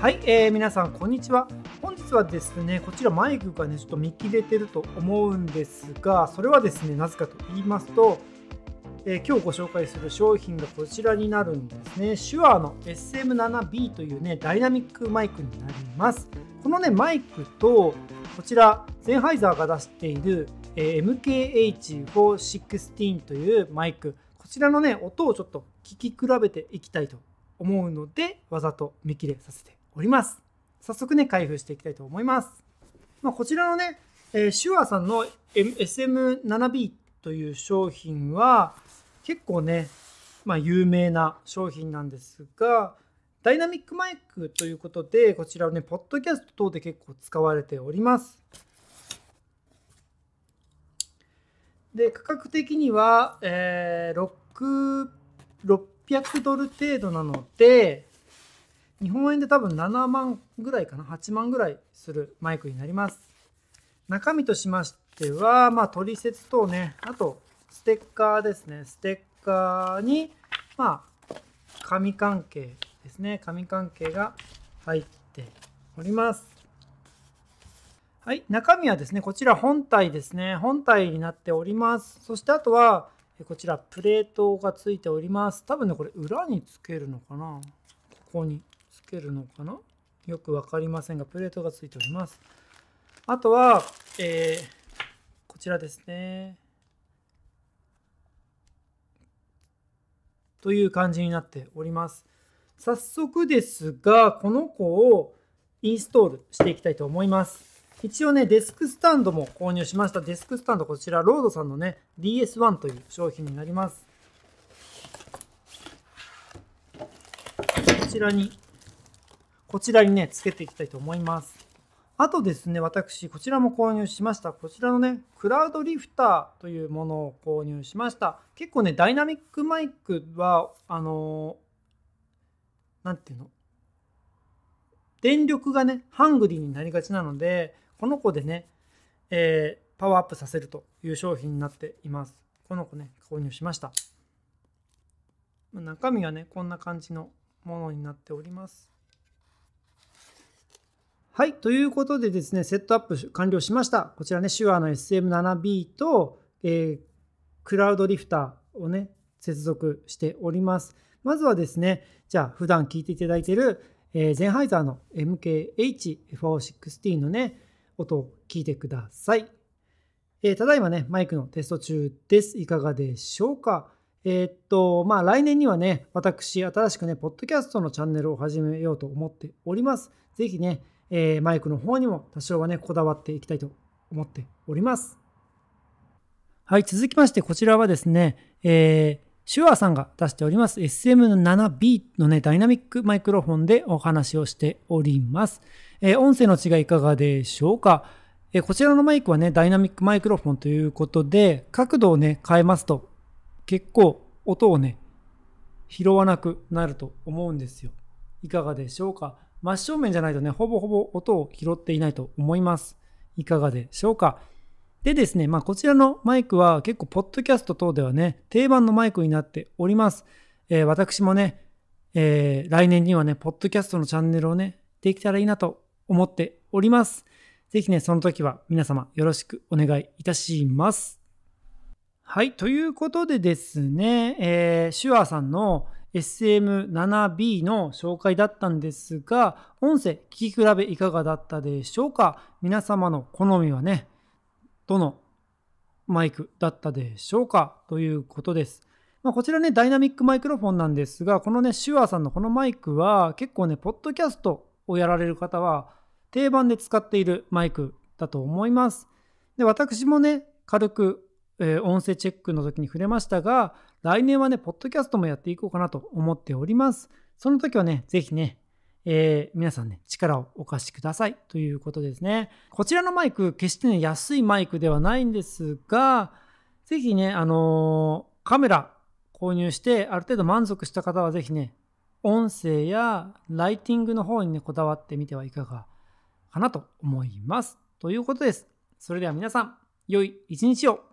はい、えー、皆さんこんにちは本日はですねこちらマイクがねちょっと見切れてると思うんですがそれはですねなぜかと言いますと、えー、今日ご紹介する商品がこちらになるんですね手話の SM7B というねダイナミックマイクになりますこのねマイクとこちらゼンハイザーが出している、えー、MKH516 というマイクこちらのね音をちょっと聞き比べていきたいと思うのでわざと見切れさせております。早速ね、開封していきたいと思います。まあ、こちらのね、えー、シュアさんの SM7B という商品は結構ね、まあ、有名な商品なんですが、ダイナミックマイクということで、こちらをね、ポッドキャスト等で結構使われております。で、価格的には、えー、600ドル程度なので、日本円で多分7万ぐらいかな8万ぐらいするマイクになります中身としましては、まあ、取説とねあとステッカーですねステッカーにまあ紙関係ですね紙関係が入っておりますはい、中身はですね、こちら本体ですね。本体になっております。そしてあとは、こちらプレートがついております。多分ね、これ裏につけるのかなここに。けるのかなよく分かりませんがプレートがついておりますあとは、えー、こちらですねという感じになっております早速ですがこの子をインストールしていきたいと思います一応ね、デスクスタンドも購入しました。デスクスタンド、こちら、ロードさんのね、DS1 という商品になります。こちらにこちらにね、つけていきたいと思います。あとですね、私、こちらも購入しました。こちらのね、クラウドリフターというものを購入しました。結構ね、ダイナミックマイクは、あのー、ていうの、電力がね、ハングリーになりがちなので、この子でね、えー、パワーアップさせるという商品になっています。この子ね、購入しました。中身はね、こんな感じのものになっております。はい、ということでですね、セットアップ完了しました。こちらね、Sure の SM7B と、えー、クラウドリフターをね、接続しております。まずはですね、じゃあ、普段聞いていただいている、えー、ゼンハイザーの MKH416 のね、音を聞いてください。えー、ただいまね、マイクのテスト中です。いかがでしょうかえー、っと、まあ、来年にはね、私、新しくね、ポッドキャストのチャンネルを始めようと思っております。ぜひね、えー、マイクの方にも多少はね、こだわっていきたいと思っております。はい、続きましてこちらはですね、えー、シュアーさんが出しております SM7B のね、ダイナミックマイクロフォンでお話をしております。えー、音声の違いいかがでしょうか、えー、こちらのマイクはね、ダイナミックマイクロフォンということで、角度をね、変えますと結構音をね、拾わなくなると思うんですよ。いかがでしょうか真正面じゃないとね、ほぼほぼ音を拾っていないと思います。いかがでしょうか。でですね、まあ、こちらのマイクは結構、ポッドキャスト等ではね、定番のマイクになっております。えー、私もね、えー、来年にはね、ポッドキャストのチャンネルをね、できたらいいなと思っております。ぜひね、その時は皆様よろしくお願いいたします。はい、ということでですね、えー、シュアーさんの、SM7B の紹介だったんですが、音声聞き比べいかがだったでしょうか皆様の好みはね、どのマイクだったでしょうかということです。まあ、こちらね、ダイナミックマイクロフォンなんですが、このね、シュアーさんのこのマイクは結構ね、ポッドキャストをやられる方は定番で使っているマイクだと思います。で、私もね、軽く、えー、音声チェックの時に触れましたが、来年はね、ポッドキャストもやっていこうかなと思っております。その時はね、ぜひね、えー、皆さんね、力をお貸しくださいということですね。こちらのマイク、決してね、安いマイクではないんですが、ぜひね、あのー、カメラ購入して、ある程度満足した方はぜひね、音声やライティングの方にね、こだわってみてはいかがかなと思います。ということです。それでは皆さん、良い一日を